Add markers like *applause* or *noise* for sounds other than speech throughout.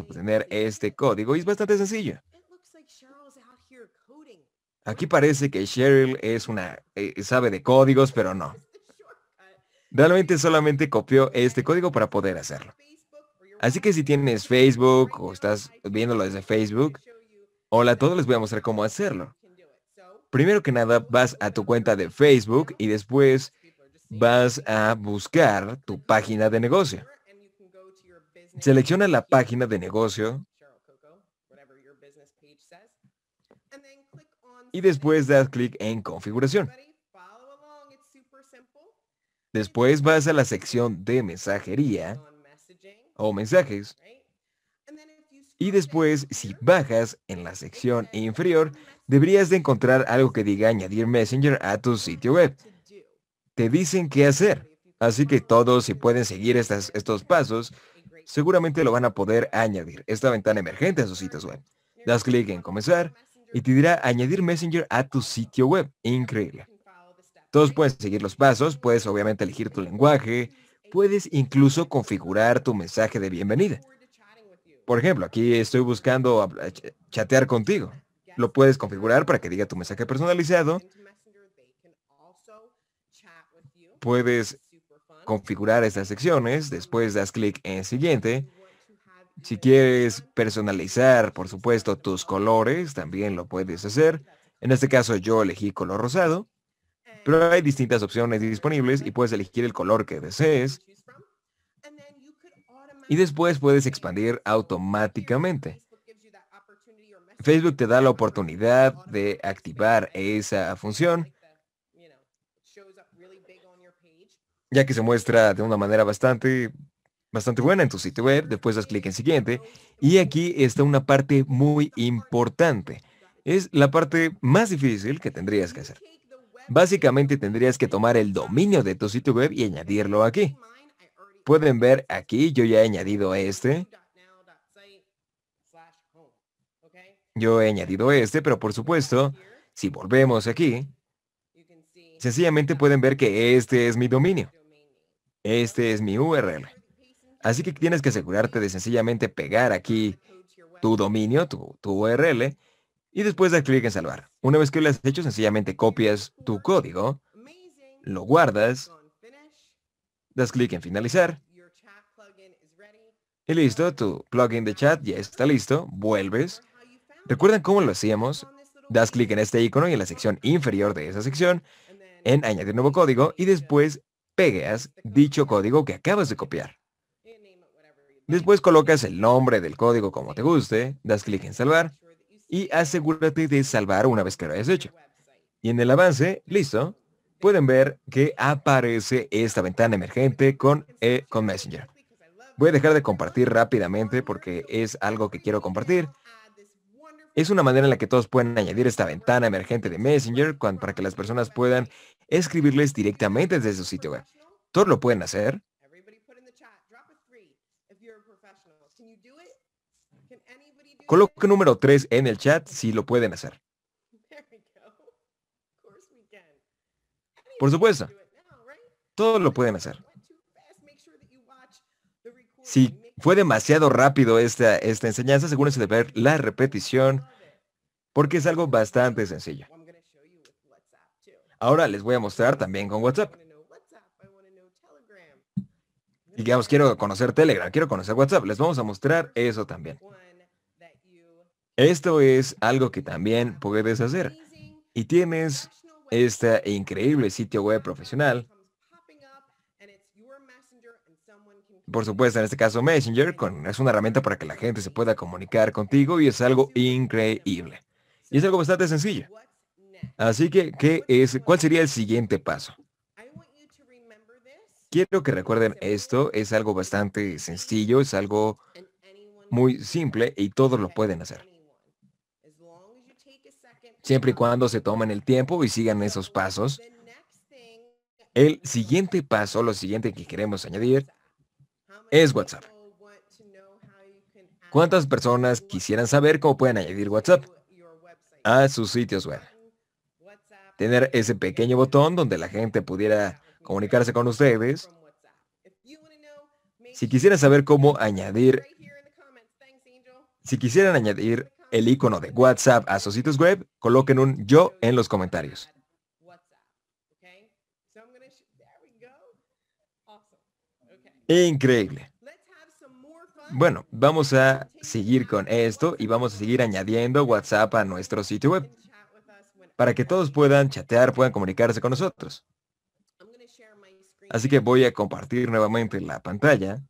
obtener este código y es bastante sencillo. Aquí parece que Cheryl es una eh, sabe de códigos, pero no. *laughs* Realmente solamente copió este código para poder hacerlo. Así que si tienes Facebook o estás viéndolo desde Facebook, hola a todos, les voy a mostrar cómo hacerlo. Primero que nada, vas a tu cuenta de Facebook y después vas a buscar tu página de negocio. Selecciona la página de negocio y después das clic en configuración. Después vas a la sección de mensajería o mensajes. Y después, si bajas en la sección inferior, deberías de encontrar algo que diga añadir Messenger a tu sitio web. Te dicen qué hacer. Así que todos, si pueden seguir estos *laughs* pasos, seguramente lo van a poder añadir. Esta ventana emergente a sus sitios web. Das clic en comenzar y te dirá añadir Messenger a tu sitio web. Increíble. Todos puedes seguir los pasos, puedes obviamente elegir tu lenguaje, puedes incluso configurar tu mensaje de bienvenida. Por ejemplo, aquí estoy buscando chatear contigo. Lo puedes configurar para que diga tu mensaje personalizado. Puedes configurar estas secciones, después das clic en siguiente. Si quieres personalizar, por supuesto, tus colores, también lo puedes hacer. En este caso yo elegí color rosado, pero hay distintas opciones disponibles y puedes elegir el color que desees. Y después puedes expandir automáticamente. Facebook te da la oportunidad de activar esa función ya que se muestra de una manera bastante, bastante buena en tu sitio web. Después das clic en siguiente y aquí está una parte muy importante. Es la parte más difícil que tendrías que hacer. Básicamente tendrías que tomar el dominio de tu sitio web y añadirlo aquí. Pueden ver aquí, yo ya he añadido este. Yo he añadido este, pero por supuesto, si volvemos aquí, sencillamente pueden ver que este es mi dominio. Este es mi URL. Así que tienes que asegurarte de sencillamente pegar aquí tu dominio, tu, URL, y después dar clic en salvar. Una vez que lo has hecho, sencillamente copias tu código, lo guardas, das clic en finalizar, y listo, tu plugin de chat ya está listo, vuelves. ¿Recuerdan cómo lo hacíamos? Das clic en este icono y en la sección inferior de esa sección, en añadir nuevo código, y después pegas dicho código que acabas de copiar. Después colocas el nombre del código como te guste, das clic en salvar y asegúrate de salvar una vez que lo hayas hecho. Y en el avance, listo, pueden ver que aparece esta ventana emergente con, E con Messenger. Voy a dejar de compartir rápidamente porque es algo que quiero compartir es una manera en la que todos pueden añadir esta ventana emergente de Messenger para que las personas puedan escribirles directamente desde su sitio web. Todos lo pueden hacer. Coloque número 3 en el chat si lo pueden hacer. *laughs* Por supuesto. Todos lo pueden hacer. Si fue demasiado rápido esta, esta enseñanza, se debe ver la repetición, porque es algo bastante sencillo. Ahora les voy a mostrar también con WhatsApp. Digamos, quiero conocer Telegram, quiero conocer WhatsApp. Les vamos a mostrar eso también. Esto es algo que también puedes hacer. Y tienes este increíble sitio web profesional por supuesto, en este caso Messenger, con, es una herramienta para que la gente se pueda comunicar contigo y es algo increíble. Y es algo bastante sencillo. Así que, ¿qué es, ¿cuál sería el siguiente paso? Quiero que recuerden esto, es algo bastante sencillo, es algo muy simple y todos lo pueden hacer. Siempre y cuando se tomen el tiempo y sigan esos pasos. El siguiente paso, lo siguiente que queremos añadir, es WhatsApp. ¿Cuántas personas quisieran saber cómo pueden añadir WhatsApp a sus sitios web? Tener ese pequeño botón donde la gente pudiera comunicarse con ustedes. Si quisieran saber cómo añadir, si quisieran añadir el icono de WhatsApp a sus sitios web, coloquen un yo en los comentarios. E increíble. Bueno, vamos a seguir con esto y vamos a seguir añadiendo WhatsApp a nuestro sitio web para que todos puedan chatear, puedan comunicarse con nosotros. Así que voy a compartir nuevamente la pantalla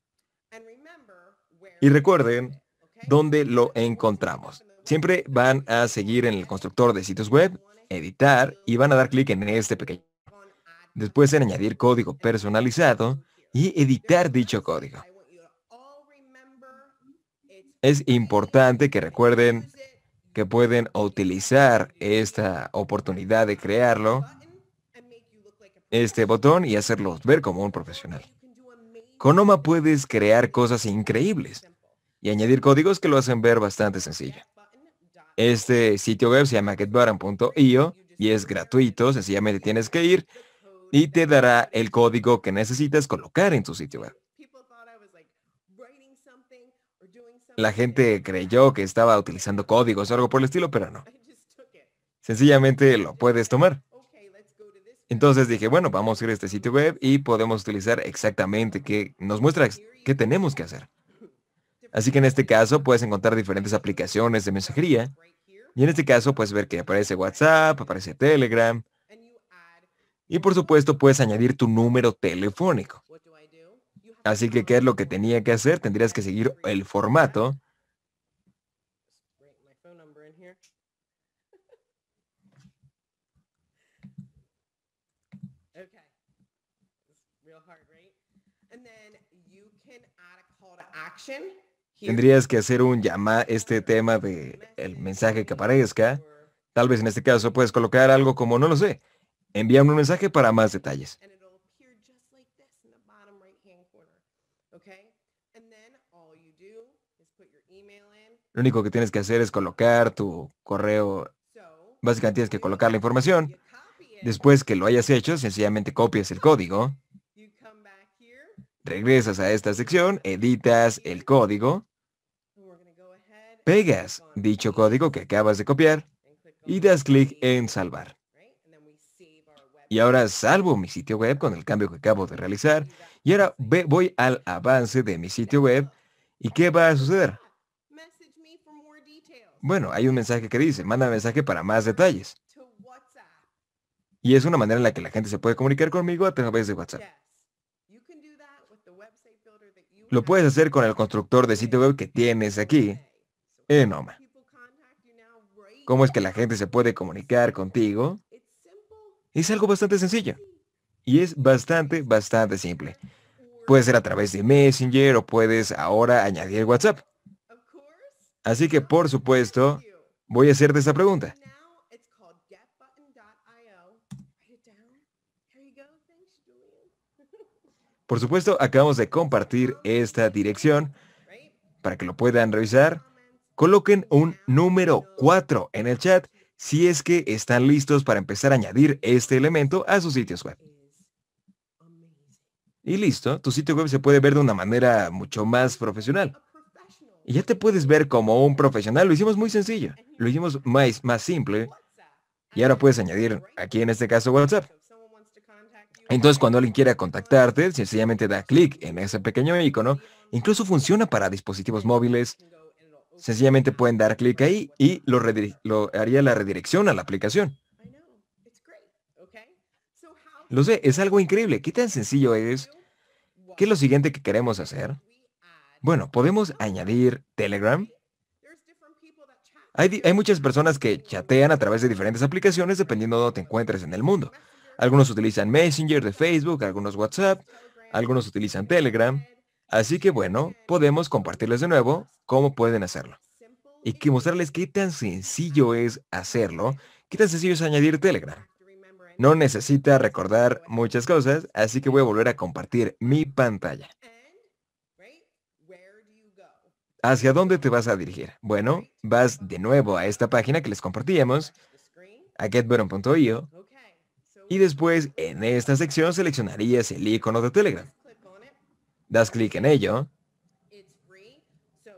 y recuerden dónde lo encontramos. Siempre van a seguir en el constructor de sitios web, editar y van a dar clic en este pequeño. Después en añadir código personalizado y editar dicho código. Es importante que recuerden que pueden utilizar esta oportunidad de crearlo, este botón, y hacerlo ver como un profesional. Con Oma puedes crear cosas increíbles y añadir códigos que lo hacen ver bastante sencillo. Este sitio web se llama getbaran.io y es gratuito, sencillamente tienes que ir y te dará el código que necesitas colocar en tu sitio web. La gente creyó que estaba utilizando códigos o algo por el estilo, pero no. Sencillamente lo puedes tomar. Entonces dije, bueno, vamos a ir a este sitio web y podemos utilizar exactamente que nos muestra qué tenemos que hacer. Así que en este caso puedes encontrar diferentes aplicaciones de mensajería. Y en este caso puedes ver que aparece WhatsApp, aparece Telegram, y por supuesto puedes añadir tu número telefónico. Así que, ¿qué es lo que tenía que hacer? Tendrías que seguir el formato. *laughs* Tendrías que hacer un llama este tema de el mensaje que aparezca. Tal vez en este caso puedes colocar algo como, no lo sé, Envía un mensaje para más detalles. Lo único que tienes que hacer es colocar tu correo. Básicamente tienes que colocar la información. Después que lo hayas hecho, sencillamente copias el código. Regresas a esta sección, editas el código. Pegas dicho código que acabas de copiar y das clic en salvar y ahora salvo mi sitio web con el cambio que acabo de realizar y ahora voy al avance de mi sitio web y ¿qué va a suceder? Bueno, hay un mensaje que dice, manda mensaje para más detalles. Y es una manera en la que la gente se puede comunicar conmigo a través de WhatsApp. Lo puedes hacer con el constructor de sitio web que tienes aquí en OMA. ¿Cómo es que la gente se puede comunicar contigo? Es algo bastante sencillo. Y es bastante, bastante simple. Puede ser a través de Messenger o puedes ahora añadir WhatsApp. Así que, por supuesto, voy a hacerte esta pregunta. Por supuesto, acabamos de compartir esta dirección para que lo puedan revisar. Coloquen un número 4 en el chat si es que están listos para empezar a añadir este elemento a sus sitios web. Y listo, tu sitio web se puede ver de una manera mucho más profesional. Y ya te puedes ver como un profesional. Lo hicimos muy sencillo. Lo hicimos más, más simple. Y ahora puedes añadir aquí en este caso WhatsApp. Entonces cuando alguien quiera contactarte, sencillamente da clic en ese pequeño icono. Incluso funciona para dispositivos móviles, Sencillamente pueden dar clic ahí y lo, haría la redirección a la aplicación. Lo sé, es algo increíble. ¿Qué tan sencillo es? ¿Qué es lo siguiente que queremos hacer? Bueno, podemos añadir Telegram. Hay, hay, muchas personas que chatean a través de diferentes aplicaciones dependiendo de dónde te encuentres en el mundo. Algunos utilizan Messenger de Facebook, algunos WhatsApp, algunos utilizan Telegram. Así que bueno, podemos compartirles de nuevo cómo pueden hacerlo. Y que mostrarles qué tan sencillo es hacerlo, qué tan sencillo es añadir Telegram. No necesita recordar muchas cosas, así que voy a volver a compartir mi pantalla. ¿Hacia dónde te vas a dirigir? Bueno, vas de nuevo a esta página que les compartíamos, a getburn.io, y después en esta sección seleccionarías el icono de Telegram. Das clic en ello.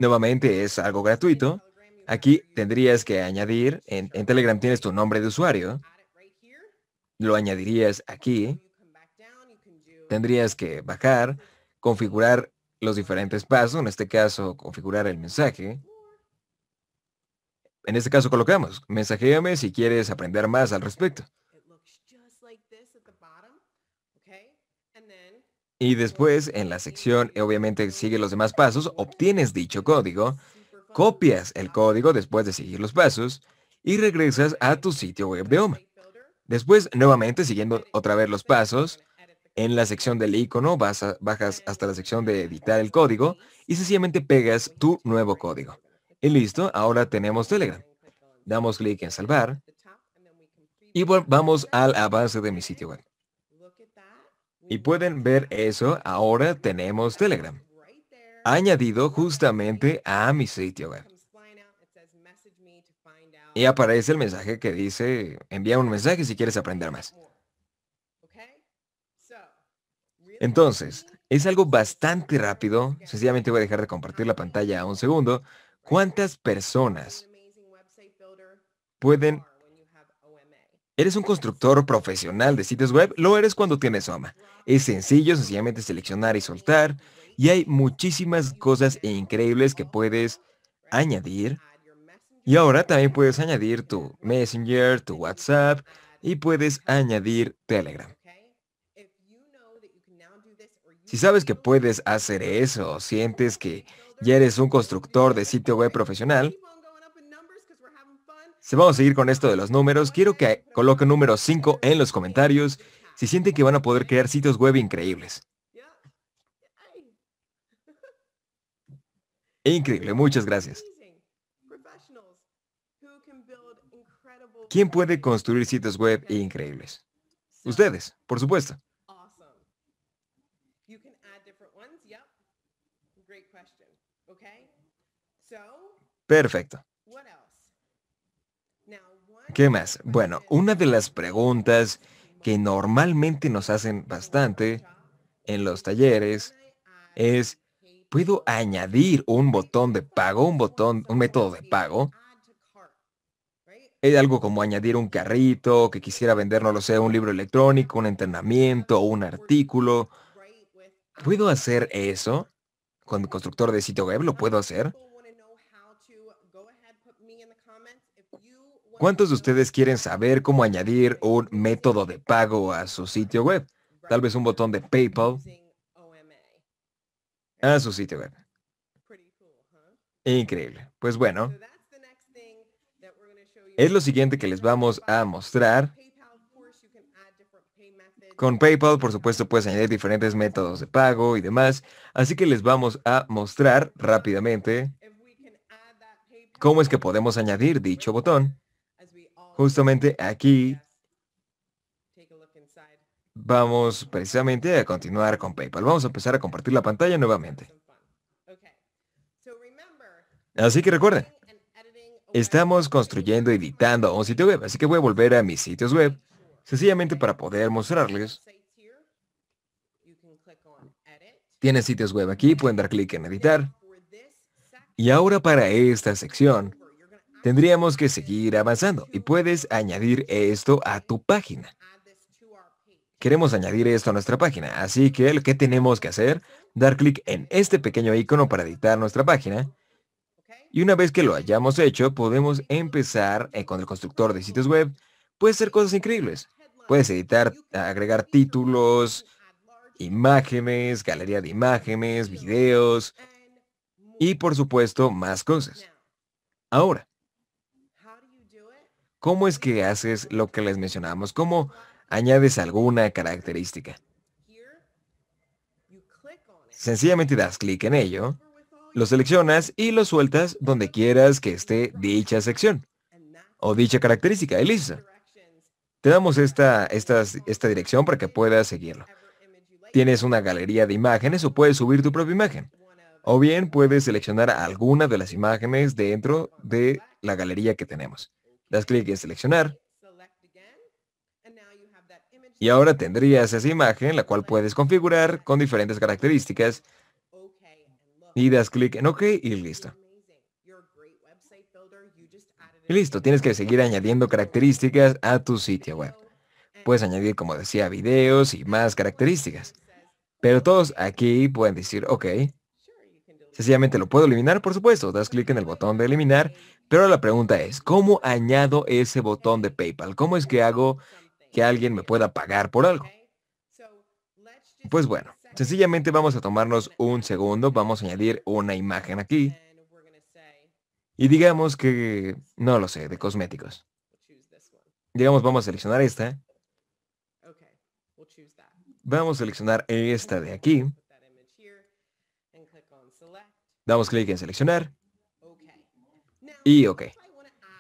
Nuevamente es algo gratuito. Aquí tendrías que añadir, en, Telegram tienes tu nombre de usuario. Lo añadirías aquí. Tendrías que bajar, configurar los diferentes pasos, en este caso configurar el mensaje. En este caso colocamos, mensajeame si quieres aprender más al respecto. Y después, en la sección, eh, obviamente sigue los demás pasos, obtienes dicho código, copias el código después de seguir los pasos y regresas a tu sitio web de OMA. Después, nuevamente, siguiendo otra vez los pasos, en la sección del icono vas bajas hasta la sección de editar el código y sencillamente pegas tu nuevo código. Y listo, ahora tenemos Telegram. Damos clic en salvar y vamos al avance de mi sitio web. Y pueden ver eso, ahora tenemos Telegram. Añadido justamente a mi sitio web. Y aparece el mensaje que dice, envía un mensaje si quieres aprender más. Entonces, es algo bastante rápido. Sencillamente voy a dejar de compartir la pantalla un segundo. ¿Cuántas personas pueden... ¿Eres un constructor profesional de sitios web? Lo eres cuando tienes OMA. Es sencillo, sencillamente seleccionar y soltar. Y hay muchísimas cosas increíbles que puedes añadir. Y ahora también puedes añadir tu Messenger, tu WhatsApp y puedes añadir Telegram. Si sabes que puedes hacer eso, sientes que ya eres un constructor de sitio web profesional, se vamos a seguir con esto de los números. Quiero que coloque número 5 en los comentarios si sienten que van a poder crear sitios web increíbles. Increíble, muchas gracias. ¿Quién puede construir sitios web increíbles? Ustedes, por supuesto. Perfecto. ¿Qué más? Bueno, una de las preguntas que normalmente nos hacen bastante en los talleres es, ¿puedo añadir un botón de pago, un botón, un método de pago? Es algo como añadir un carrito que quisiera vender, no lo sé, un libro electrónico, un entrenamiento, un artículo. ¿Puedo hacer eso? Con el constructor de sitio web lo puedo hacer. ¿Cuántos de ustedes quieren saber cómo añadir un método de pago a su sitio web? Tal vez un botón de PayPal a su sitio web. Increíble. Pues bueno, es lo siguiente que les vamos a mostrar. Con PayPal, por supuesto, puedes añadir diferentes métodos de pago y demás. Así que les vamos a mostrar rápidamente cómo es que podemos añadir dicho botón Justamente aquí vamos precisamente a continuar con PayPal. Vamos a empezar a compartir la pantalla nuevamente. Así que recuerden, estamos construyendo, editando un sitio web, así que voy a volver a mis sitios web, sencillamente para poder mostrarles. Tiene sitios web aquí, pueden dar clic en editar. Y ahora para esta sección, tendríamos que seguir avanzando y puedes añadir esto a tu página. Queremos añadir esto a nuestra página, así que lo que tenemos que hacer, dar clic en este pequeño icono para editar nuestra página. Y una vez que lo hayamos hecho, podemos empezar eh, con el constructor de sitios web. Puedes hacer cosas increíbles. Puedes editar, agregar títulos, imágenes, galería de imágenes, videos y por supuesto más cosas. Ahora, ¿Cómo es que haces lo que les mencionamos? ¿Cómo añades alguna característica? Sencillamente das clic en ello, lo seleccionas y lo sueltas donde quieras que esté dicha sección o dicha característica. elisa Te damos esta, esta dirección para que puedas seguirlo. Tienes una galería de imágenes o puedes subir tu propia imagen. O bien puedes seleccionar alguna de las imágenes dentro de la galería que tenemos. Das clic en seleccionar. Y ahora tendrías esa imagen, la cual puedes configurar con diferentes características. Y das clic en OK y listo. Y listo, tienes que seguir añadiendo características a tu sitio web. Puedes añadir, como decía, videos y más características. Pero todos aquí pueden decir, ok, sencillamente lo puedo eliminar, por supuesto. Das clic en el botón de eliminar pero la pregunta es, ¿cómo añado ese botón de PayPal? ¿Cómo es que hago que alguien me pueda pagar por algo? Pues bueno, sencillamente vamos a tomarnos un segundo, vamos a añadir una imagen aquí. Y digamos que, no lo sé, de cosméticos. Digamos, vamos a seleccionar esta. Vamos a seleccionar esta de aquí. Damos clic en seleccionar. Y ok.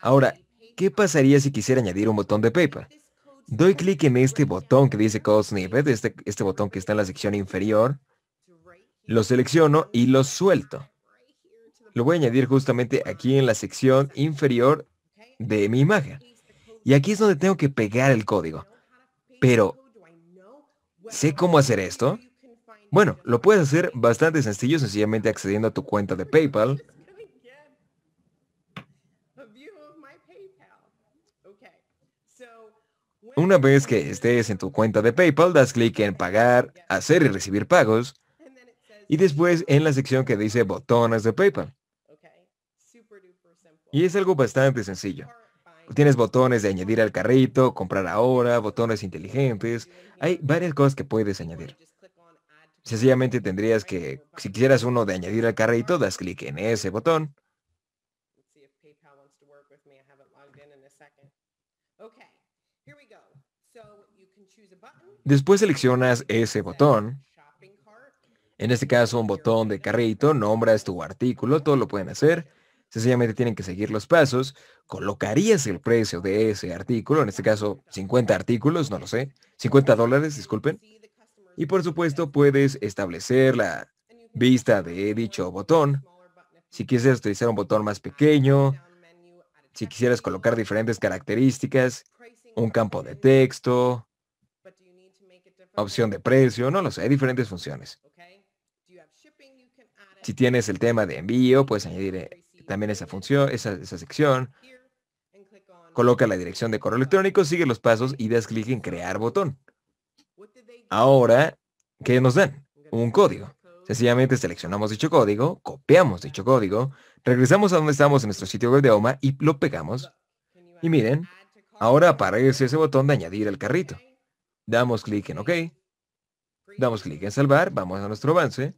Ahora, ¿qué pasaría si quisiera añadir un botón de PayPal? Doy clic en este botón que dice Code Snippet, este, este botón que está en la sección inferior. Lo selecciono y lo suelto. Lo voy a añadir justamente aquí en la sección inferior de mi imagen. Y aquí es donde tengo que pegar el código. Pero, ¿sé cómo hacer esto? Bueno, lo puedes hacer bastante sencillo, sencillamente accediendo a tu cuenta de PayPal Una vez que estés en tu cuenta de PayPal, das clic en Pagar, Hacer y Recibir Pagos y después en la sección que dice Botones de PayPal. Y es algo bastante sencillo. Tienes botones de añadir al carrito, comprar ahora, botones inteligentes. Hay varias cosas que puedes añadir. Sencillamente tendrías que, si quisieras uno de añadir al carrito, das clic en ese botón. Después seleccionas ese botón. En este caso, un botón de carrito, nombras tu artículo, todo lo pueden hacer. Sencillamente tienen que seguir los pasos. Colocarías el precio de ese artículo, en este caso 50 artículos, no lo sé, 50 dólares, disculpen. Y por supuesto puedes establecer la vista de dicho botón. Si quisieras utilizar un botón más pequeño, si quisieras colocar diferentes características, un campo de texto, opción de precio, no lo sé, hay diferentes funciones. Si tienes el tema de envío, puedes añadir eh, también esa función, esa, esa sección. Coloca la dirección de correo electrónico, sigue los pasos y das clic en crear botón. Ahora, ¿qué nos dan? Un código. Sencillamente seleccionamos dicho código, copiamos dicho código, regresamos a donde estamos en nuestro sitio web de OMA y lo pegamos. Y miren, ahora aparece ese botón de añadir al carrito. Damos clic en OK. Damos clic en salvar. Vamos a nuestro avance.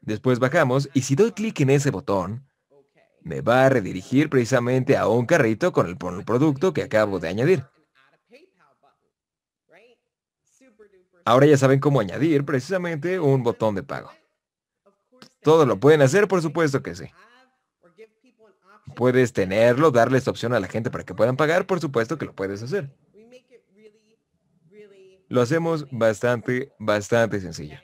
Después bajamos y si doy clic en ese botón, me va a redirigir precisamente a un carrito con el, producto que acabo de añadir. Ahora ya saben cómo añadir precisamente un botón de pago. Todo lo pueden hacer, por supuesto que sí. Puedes tenerlo, darle esta opción a la gente para que puedan pagar, por supuesto que lo puedes hacer. Lo hacemos bastante, bastante sencillo.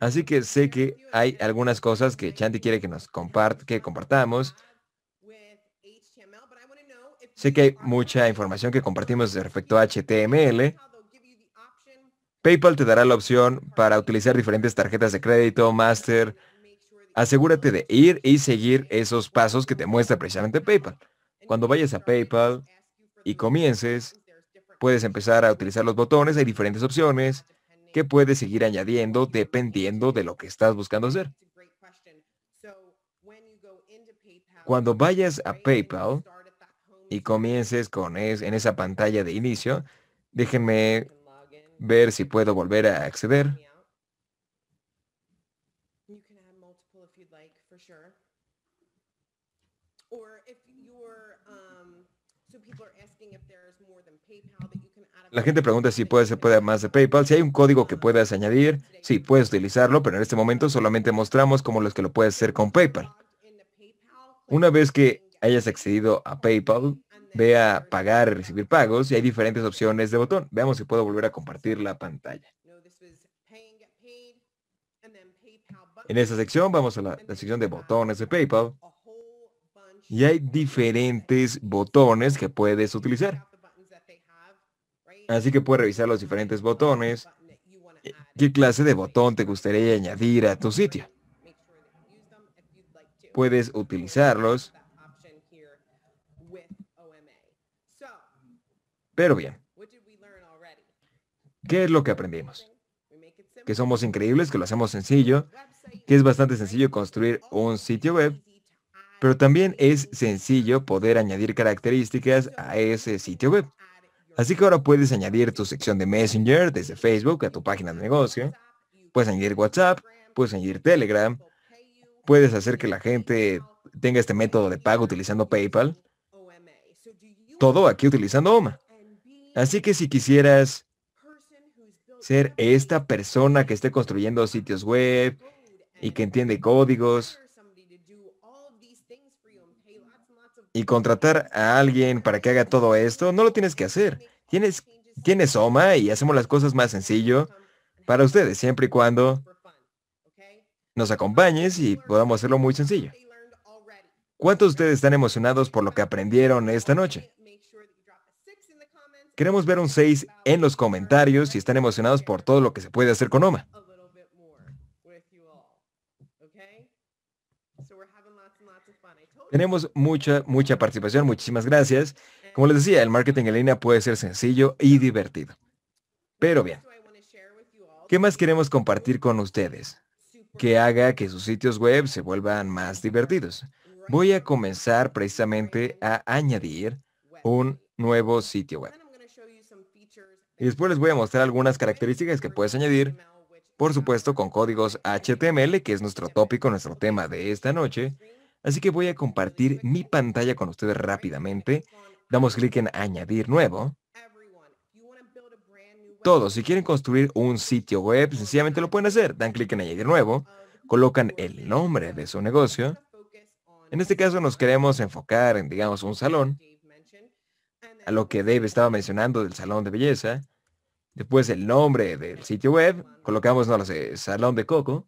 Así que sé que hay algunas cosas que Chanti quiere que nos que compartamos. Sé que hay mucha información que compartimos respecto a HTML. PayPal te dará la opción para utilizar diferentes tarjetas de crédito, Master. Asegúrate de ir y seguir esos pasos que te muestra precisamente PayPal. Cuando vayas a PayPal y comiences, Puedes empezar a utilizar los botones, hay diferentes opciones que puedes seguir añadiendo dependiendo de lo que estás buscando hacer. Cuando vayas a PayPal y comiences con en esa pantalla de inicio, déjenme ver si puedo volver a acceder. La gente pregunta si puede, se puede más de PayPal, si hay un código que puedas añadir, sí, puedes utilizarlo, pero en este momento solamente mostramos cómo los que lo puedes hacer con PayPal. Una vez que hayas accedido a PayPal, ve a pagar y recibir pagos y hay diferentes opciones de botón. Veamos si puedo volver a compartir la pantalla. En esta sección vamos a la, la sección de botones de PayPal y hay diferentes botones que puedes utilizar. Así que puedes revisar los diferentes botones. Eh, ¿Qué clase de botón te gustaría añadir a tu sitio? Puedes utilizarlos. Pero bien, ¿qué es lo que aprendimos? Que somos increíbles, que lo hacemos sencillo, que es bastante sencillo construir un sitio web, pero también es sencillo poder añadir características a ese sitio web. Así que ahora puedes añadir tu sección de Messenger desde Facebook a tu página de negocio. Puedes añadir WhatsApp, puedes añadir Telegram. Puedes hacer que la gente tenga este método de pago utilizando PayPal. Todo aquí utilizando OMA. Así que si quisieras ser esta persona que esté construyendo sitios web y que entiende códigos, y contratar a alguien para que haga todo esto, no lo tienes que hacer. Tienes, OMA y hacemos las cosas más sencillo para ustedes, siempre y cuando nos acompañes y podamos hacerlo muy sencillo. ¿Cuántos de ustedes están emocionados por lo que aprendieron esta noche? Queremos ver un 6 en los comentarios si están emocionados por todo lo que se puede hacer con OMA. Tenemos mucha, mucha participación. Muchísimas gracias. Como les decía, el marketing en línea puede ser sencillo y divertido. Pero bien, ¿qué más queremos compartir con ustedes? Que haga que sus sitios web se vuelvan más divertidos. Voy a comenzar precisamente a añadir un nuevo sitio web. Y después les voy a mostrar algunas características que puedes añadir, por supuesto con códigos HTML, que es nuestro tópico, nuestro tema de esta noche, Así que voy a compartir mi pantalla con ustedes rápidamente. Damos clic en añadir nuevo. Todos, si quieren construir un sitio web, sencillamente lo pueden hacer. Dan clic en añadir nuevo, colocan el nombre de su negocio. En este caso nos queremos enfocar en, digamos, un salón, a lo que Dave estaba mencionando del salón de belleza. Después el nombre del sitio web, colocamos, no lo sé, salón de coco.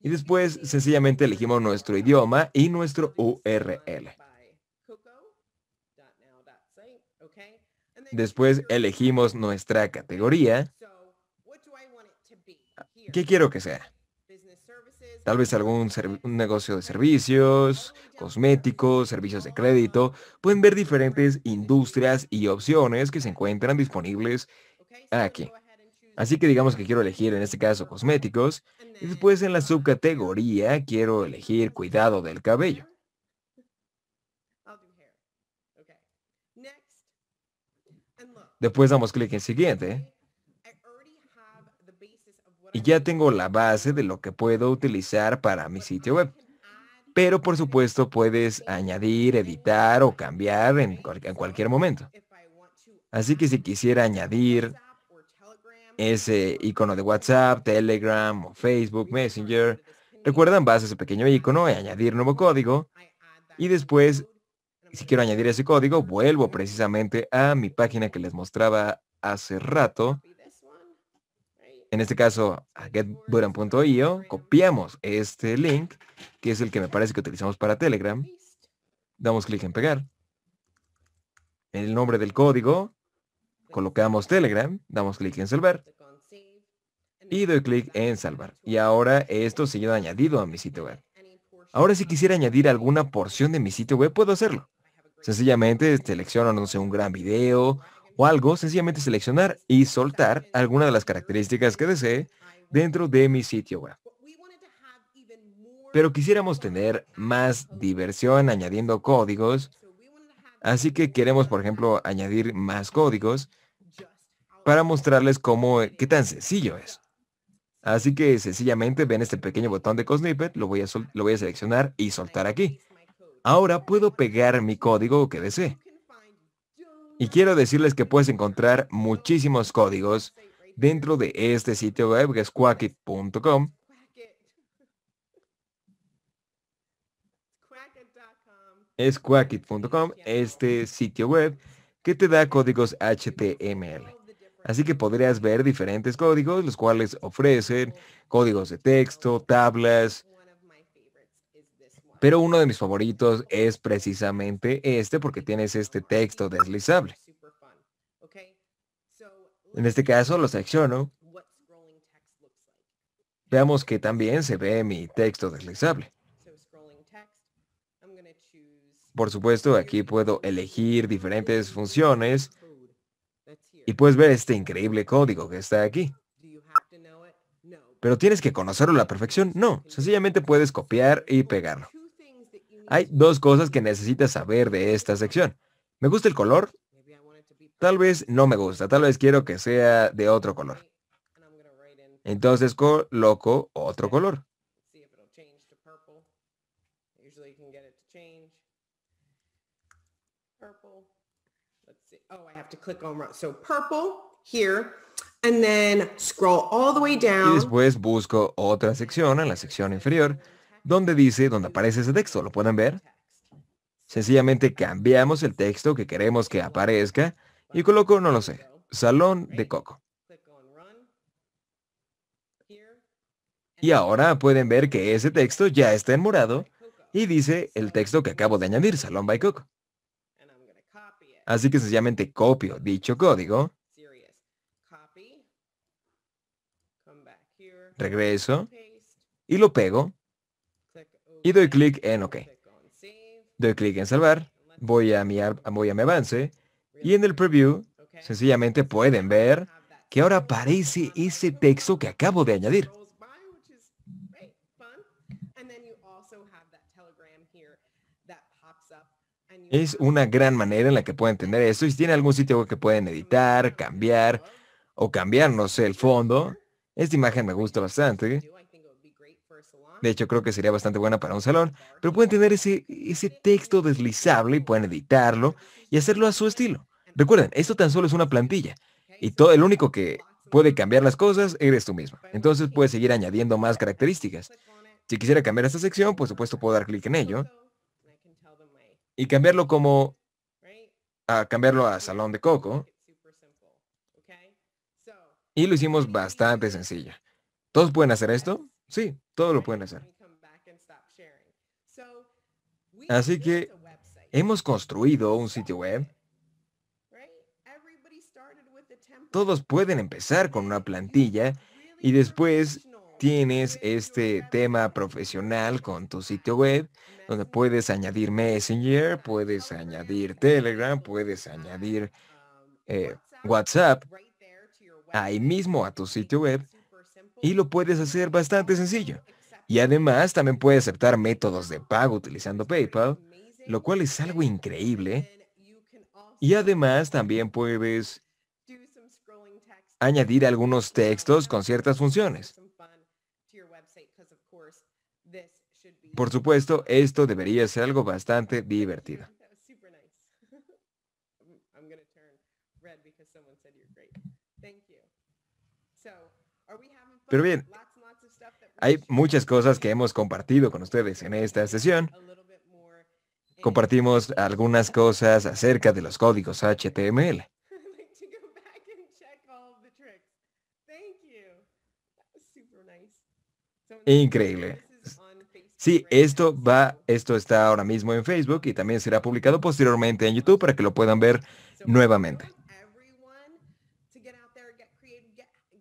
Y después sencillamente elegimos nuestro idioma y nuestro URL. Después elegimos nuestra categoría. ¿Qué quiero que sea? Tal vez algún negocio de servicios, cosméticos, servicios de crédito. Pueden ver diferentes industrias y opciones que se encuentran disponibles aquí. Así que digamos que quiero elegir en este caso cosméticos y después en la subcategoría quiero elegir cuidado del cabello. Después damos clic en siguiente. Y ya tengo la base de lo que puedo utilizar para mi sitio web. Pero por supuesto puedes añadir, editar o cambiar en, cualquier momento. Así que si quisiera añadir ese icono de WhatsApp, Telegram o Facebook, Messenger. Recuerdan, vas a ese pequeño icono y añadir nuevo código. Y después, si quiero añadir ese código, vuelvo precisamente a mi página que les mostraba hace rato. En este caso, a copiamos este link, que es el que me parece que utilizamos para Telegram. Damos clic en pegar. El nombre del código, Colocamos Telegram, damos clic en salvar y doy clic en salvar. Y ahora esto se ha añadido a mi sitio web. Ahora si quisiera añadir alguna porción de mi sitio web, puedo hacerlo. Sencillamente selecciono, no sé, un gran video o algo, sencillamente seleccionar y soltar alguna de las características que desee dentro de mi sitio web. Pero quisiéramos tener más diversión añadiendo códigos, así que queremos, por ejemplo, añadir más códigos para mostrarles cómo, eh, qué tan sencillo es. Así que sencillamente ven este pequeño botón de Cosnippet, lo voy a, lo voy a seleccionar y soltar aquí. Ahora puedo pegar mi código que desee. Y quiero decirles que puedes encontrar muchísimos códigos dentro de este sitio web que es quackit.com. Es quackit.com, este sitio web que te da códigos HTML. Así que podrías ver diferentes códigos, los cuales ofrecen códigos de texto, tablas. Pero uno de mis favoritos es precisamente este porque tienes este texto deslizable. En este caso lo selecciono. Veamos que también se ve mi texto deslizable. Por supuesto, aquí puedo elegir diferentes funciones y puedes ver este increíble código que está aquí. ¿Pero tienes que conocerlo a la perfección? No, sencillamente puedes copiar y pegarlo. Hay dos cosas que necesitas saber de esta sección. ¿Me gusta el color? Tal vez no me gusta, tal vez quiero que sea de otro color. Entonces coloco otro color. Y después busco otra sección en la sección inferior donde dice, donde aparece ese texto. ¿Lo pueden ver? Sencillamente cambiamos el texto que queremos que aparezca y coloco, no lo sé, salón de coco. Y ahora pueden ver que ese texto ya está en morado y dice el texto que acabo de añadir, salón by coco. Así que sencillamente copio dicho código. Regreso y lo pego y doy clic en OK. Doy clic en salvar, voy a mi, voy a mi avance y en el preview sencillamente pueden ver que ahora aparece ese texto que acabo de añadir. Es una gran manera en la que pueden tener eso. Y si tienen algún sitio que pueden editar, cambiar o cambiar, no sé, el fondo. Esta imagen me gusta bastante. De hecho, creo que sería bastante buena para un salón. Pero pueden tener ese, ese texto deslizable y pueden editarlo y hacerlo a su estilo. Recuerden, esto tan solo es una plantilla. Y todo el único que puede cambiar las cosas eres tú mismo. Entonces puedes seguir añadiendo más características. Si quisiera cambiar esta sección, por supuesto puedo dar clic en ello y cambiarlo como a cambiarlo a salón de coco. Y lo hicimos bastante sencillo. ¿Todos pueden hacer esto? Sí, todos lo pueden hacer. Así que hemos construido un sitio web. Todos pueden empezar con una plantilla y después tienes este tema profesional con tu sitio web, donde puedes añadir Messenger, puedes añadir Telegram, puedes añadir eh, WhatsApp ahí mismo a tu sitio web y lo puedes hacer bastante sencillo. Y además también puedes aceptar métodos de pago utilizando PayPal, lo cual es algo increíble. Y además también puedes añadir algunos textos con ciertas funciones. Por supuesto, esto debería ser algo bastante divertido. Pero bien, hay muchas cosas que hemos compartido con ustedes en esta sesión. Compartimos algunas cosas acerca de los códigos HTML. *laughs* Increíble. Sí, esto va, esto está ahora mismo en Facebook y también será publicado posteriormente en YouTube para que lo puedan ver nuevamente.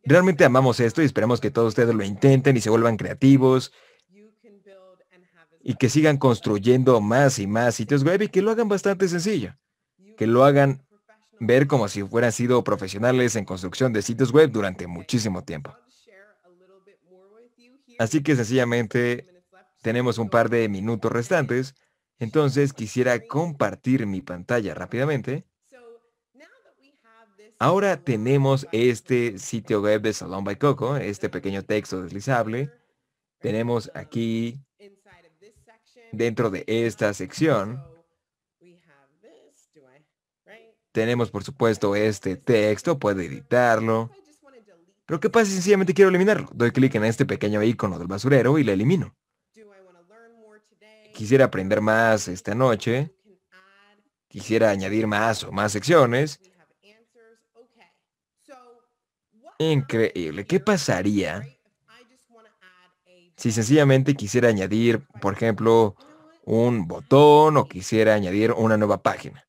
Realmente amamos esto y esperamos que todos ustedes lo intenten y se vuelvan creativos y que sigan construyendo más y más sitios web y que lo hagan bastante sencillo, que lo hagan ver como si fueran sido profesionales en construcción de sitios web durante muchísimo tiempo. Así que sencillamente tenemos un par de minutos restantes, entonces quisiera compartir mi pantalla rápidamente. Ahora tenemos este sitio web de Salón by Coco, este pequeño texto deslizable. Tenemos aquí, dentro de esta sección, tenemos por supuesto este texto, puede editarlo. Pero ¿qué pasa si sencillamente quiero eliminarlo? Doy clic en este pequeño icono del basurero y lo elimino quisiera aprender más esta noche, quisiera añadir más o más secciones. Increíble. ¿Qué pasaría si sencillamente quisiera añadir, por ejemplo, un botón o quisiera añadir una nueva página?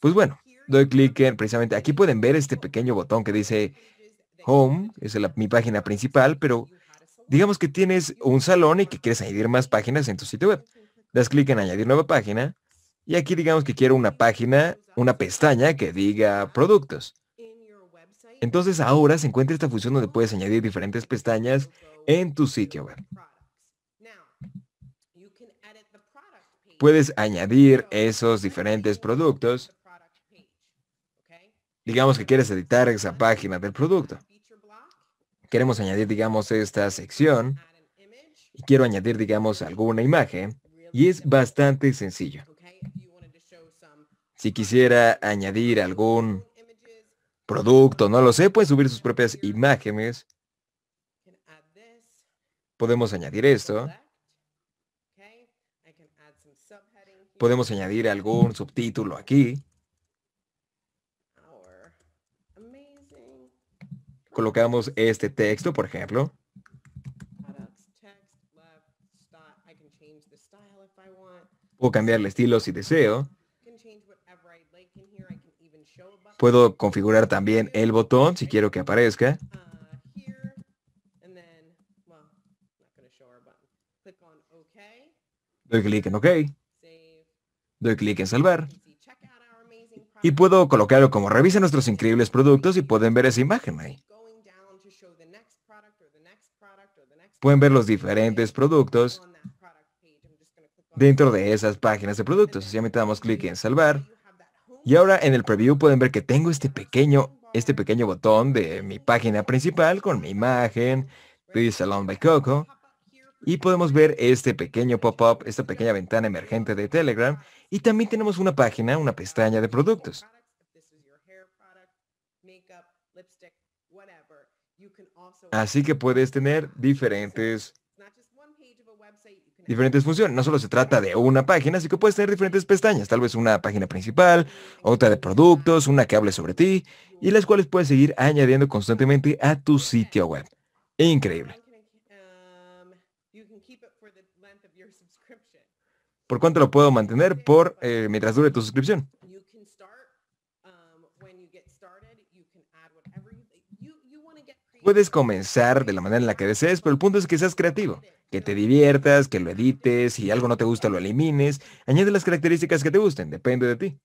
Pues bueno, doy clic en precisamente, aquí pueden ver este pequeño botón que dice Home, es mi página principal, pero digamos que tienes un salón y que quieres añadir más páginas en tu sitio web das clic en añadir nueva página y aquí digamos que quiero una página, una pestaña que diga productos. Entonces ahora se encuentra esta función donde puedes añadir diferentes pestañas en tu sitio web. Puedes añadir esos diferentes productos. Digamos que quieres editar esa página del producto. Queremos añadir, digamos, esta sección. Y quiero añadir, digamos, alguna imagen y es bastante sencillo. Si quisiera añadir algún producto, no lo sé, puede subir sus propias imágenes. Podemos añadir esto. Podemos añadir algún subtítulo aquí. Colocamos este texto, por ejemplo. Puedo cambiar el estilo si deseo. Puedo configurar también el botón si quiero que aparezca. Uh, Doy clic en OK. Doy clic en salvar. Y puedo colocarlo como revisa nuestros increíbles productos y pueden ver esa imagen ahí. Pueden ver los diferentes productos dentro de esas páginas de productos. Sencillamente damos clic en salvar. Y ahora en el preview pueden ver que tengo este pequeño, este pequeño botón de mi página principal con mi imagen, de Salon by Coco. Y podemos ver este pequeño pop-up, esta pequeña ventana emergente de Telegram. Y también tenemos una página, una pestaña de productos. Así que puedes tener diferentes diferentes funciones. No solo se trata de una página, sino que puedes tener diferentes pestañas, tal vez una página principal, otra de productos, una que hable sobre ti, y las cuales puedes seguir añadiendo constantemente a tu sitio web. Increíble. ¿Por cuánto lo puedo mantener por eh, mientras dure tu suscripción? Puedes comenzar de la manera en la que desees, pero el punto es que seas creativo, que te diviertas, que lo edites, si algo no te gusta lo elimines, añade las características que te gusten, depende de ti.